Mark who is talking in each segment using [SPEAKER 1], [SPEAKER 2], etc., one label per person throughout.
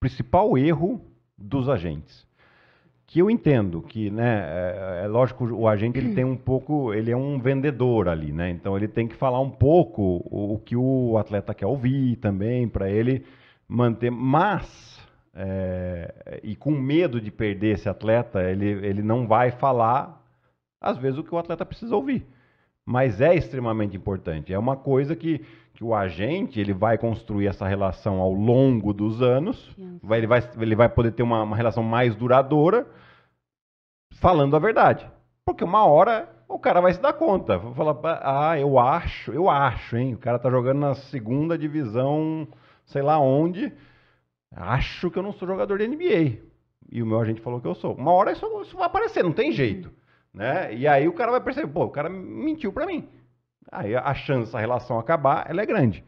[SPEAKER 1] principal erro dos agentes. Que eu entendo que, né, é, é, lógico, o agente ele tem um pouco, ele é um vendedor ali, né? Então ele tem que falar um pouco o, o que o atleta quer ouvir também para ele manter, mas é, e com medo de perder esse atleta, ele, ele não vai falar, às vezes, o que o atleta precisa ouvir mas é extremamente importante. É uma coisa que, que o agente ele vai construir essa relação ao longo dos anos, vai, ele, vai, ele vai poder ter uma, uma relação mais duradoura falando a verdade. Porque uma hora o cara vai se dar conta. Vou falar, ah, eu acho, eu acho, hein? O cara tá jogando na segunda divisão, sei lá onde. Acho que eu não sou jogador de NBA. E o meu agente falou que eu sou. Uma hora isso, isso vai aparecer, não tem jeito né? E aí o cara vai perceber, pô, o cara mentiu para mim. Aí a chance, da relação acabar, ela é grande.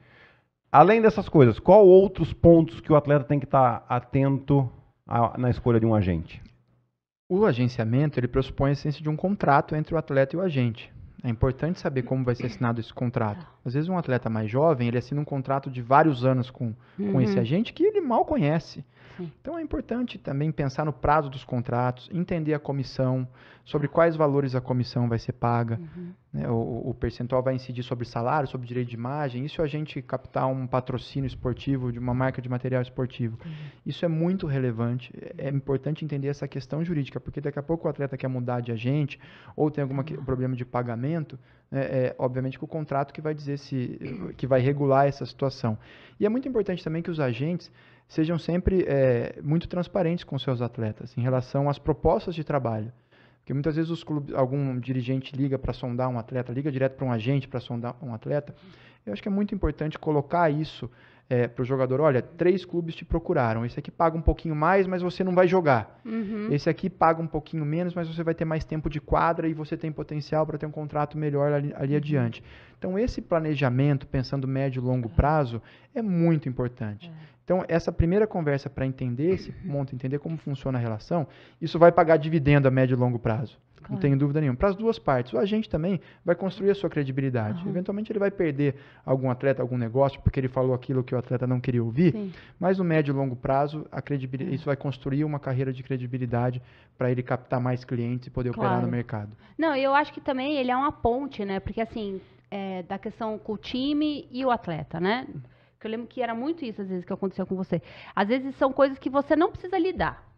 [SPEAKER 1] Além dessas coisas, qual outros pontos que o atleta tem que estar tá atento a, na escolha de um agente? O agenciamento ele pressupõe a
[SPEAKER 2] essência de um contrato entre o atleta e o agente. É importante saber como vai ser assinado esse contrato. Às vezes um atleta mais jovem, ele assina um contrato de vários anos com, uhum. com esse uhum. agente que ele mal conhece. Sim. Então é importante também pensar no prazo dos contratos, entender a comissão, sobre quais valores a comissão vai ser paga, uhum. né? o, o, percentual vai incidir sobre salário, sobre direito de imagem, isso é a gente captar um patrocínio esportivo de uma marca de material esportivo. Uhum. Isso é muito relevante, é, é importante entender essa questão jurídica, porque daqui a pouco o atleta quer mudar de agente ou tem algum ah. problema de pagamento, é, é obviamente que o contrato que vai dizer esse, que vai regular essa situação. E é muito importante também que os agentes sejam sempre é, muito transparentes com seus atletas em relação às propostas de trabalho. Porque muitas vezes os clubes, algum dirigente liga para sondar um atleta, liga direto para um agente para sondar um atleta. Eu acho que é muito importante colocar isso é, para o jogador: olha, três clubes te procuraram. Esse aqui paga um pouquinho mais, mas você não vai jogar. Uhum. Esse aqui paga um pouquinho menos, mas você vai ter mais tempo de quadra e você tem potencial para ter um contrato melhor ali, ali, uhum. adiante. Então, esse planejamento, pensando médio e longo prazo, é muito importante. É. Então, essa primeira conversa para entender esse ponto, entender como funciona a relação, isso vai pagar dividendo a médio e longo prazo claro. não tenho dúvida nenhuma. Para as duas partes. O agente também vai construir a sua credibilidade. Uhum. Eventualmente ele vai perder algum atleta, algum negócio, porque ele falou aquilo que o atleta não queria ouvir, Sim. mas no médio e longo prazo, a credibilidade, é. isso vai construir uma carreira de credibilidade para ele captar mais clientes e poder claro. operar no
[SPEAKER 3] mercado. Não, eu acho que também ele é uma ponte, né? Porque assim, é, da questão com o time e o atleta, né? Porque uhum. eu lembro que era muito isso, às vezes, que aconteceu com você. Às vezes são coisas que você não precisa lidar.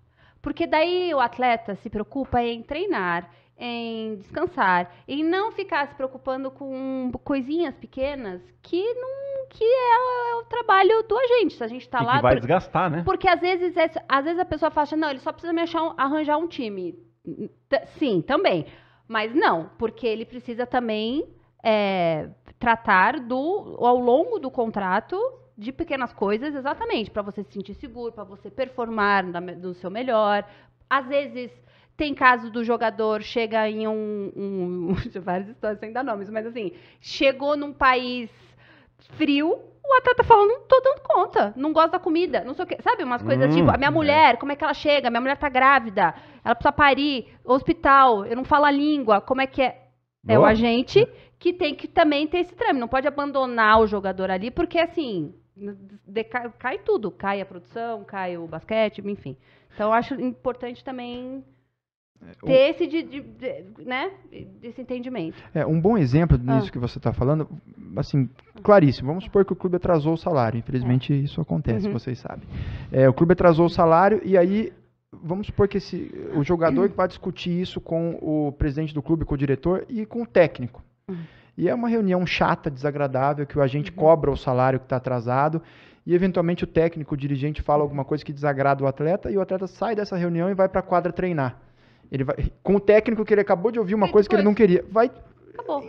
[SPEAKER 3] Porque daí o atleta se preocupa em treinar, em descansar, em não ficar se preocupando com coisinhas pequenas que não que é, o, é trabalho do agente. a gente tá e lá. Que vai por,
[SPEAKER 1] desgastar, né?
[SPEAKER 3] Porque às vezes, é, às vezes a pessoa fala, assim, não, ele só precisa me achar, arranjar um time. T sim, também. Mas não, porque ele precisa também é, tratar do ao longo do contrato de pequenas coisas, exatamente, para você se sentir seguro, para você performar no seu melhor. Às vezes tem caso do jogador chega em um, um várias histórias sem dar nomes, mas assim chegou num país frio, o atleta tá fala, não tô dando conta, não gosto da comida, não sei o quê. Sabe, umas coisas hum, tipo, a minha uhum. mulher, como é que ela chega? Minha mulher tá grávida, ela precisa parir, hospital, eu não falo a língua, como é que é?
[SPEAKER 1] Boa. É o agente
[SPEAKER 3] que tem que também ter esse trâmite, não pode abandonar o jogador ali, porque assim, cai tudo, cai a produção, cai o basquete, enfim. Então acho importante também
[SPEAKER 1] é, ter o... esse, de,
[SPEAKER 3] de, de, né, esse entendimento. É,
[SPEAKER 2] um bom exemplo nisso ah. que você está falando, assim, claríssimo. Vamos supor que o clube atrasou o salário. Infelizmente é. isso acontece, uhum. vocês sabem. É, o clube atrasou o salário e aí vamos supor que esse, o jogador vai discutir isso com o presidente do clube, com o diretor e com o técnico. E é uma reunião chata, desagradável, que o agente uhum. cobra o salário que está atrasado e, eventualmente, o técnico, o dirigente fala uhum. alguma coisa que desagrada o atleta e o atleta sai dessa reunião e vai para a quadra treinar. Ele vai, com o técnico que ele acabou de ouvir uma e coisa depois? que ele não queria. Vai. Acabou.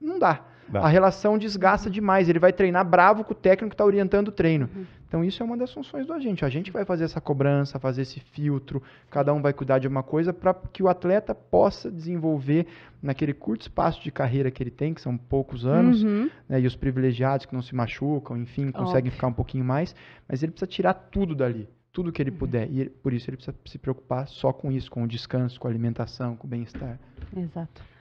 [SPEAKER 2] Não dá a relação desgasta demais. Ele vai treinar bravo com o técnico que está orientando o treino. Uhum. Então, isso é uma das funções do agente. A gente vai fazer essa cobrança, fazer esse filtro, cada um vai cuidar de uma coisa para que o atleta possa desenvolver naquele curto espaço de carreira que ele tem, que são poucos anos, uhum. né, e os privilegiados que não se machucam, enfim, conseguem Óbvio. ficar um pouquinho mais, mas ele precisa tirar tudo dali tudo que ele uhum. puder. E por isso ele precisa se preocupar só com isso, com o descanso, com a alimentação, com o bem-estar.
[SPEAKER 3] Exato.